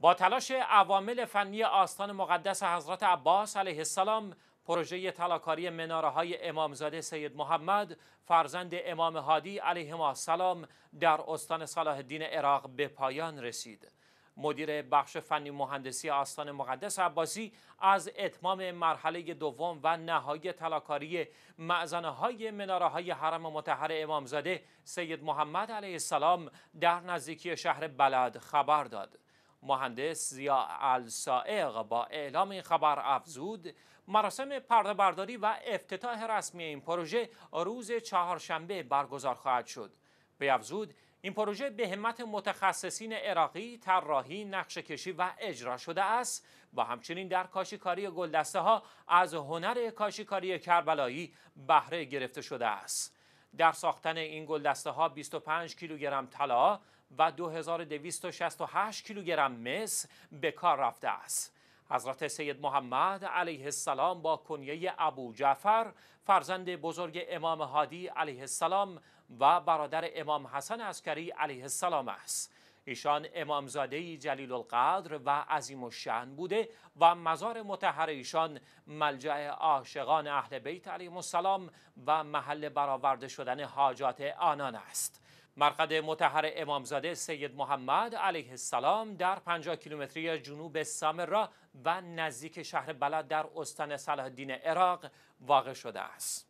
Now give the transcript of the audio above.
با تلاش عوامل فنی آستان مقدس حضرت عباس علیه السلام پروژه تلاکاری مناره های امامزاده سید محمد فرزند امام هادی علیه السلام در استان صلاح الدین عراق به پایان رسید. مدیر بخش فنی مهندسی آستان مقدس عباسی از اتمام مرحله دوم و نهایی تلاکاری معزنه های مناره های حرم متحر امامزاده سید محمد علیه السلام در نزدیکی شهر بلد خبر داد. مهندس زیا السائق با اعلام این خبر افزود مراسم پرده برداری و افتتاح رسمی این پروژه روز چهارشنبه برگزار خواهد شد به افزود این پروژه به همت متخصصین عراقی طراحی نقشه کشی و اجرا شده است و همچنین در کاشیکاری گلدسته ها از هنر کاشیکاری کربلایی بهره گرفته شده است در ساختن این دسته ها 25 کیلوگرم طلا و 2268 کیلوگرم مس به کار رفته است. حضرت سید محمد علیه السلام با کنیه ابو جعفر فرزند بزرگ امام هادی علیه السلام و برادر امام حسن عسکری علیه السلام است. ایشان امامزاده جلیل القدر و عظیم الشان بوده و مزار متحر ایشان ملجع عاشقان اهل بیت علیهم السلام و محل برآورده شدن حاجات آنان است مرقد متحر امامزاده سید محمد علیه السلام در 50 کیلومتری جنوب سامرا و نزدیک شهر بلد در استان صلاح الدین عراق واقع شده است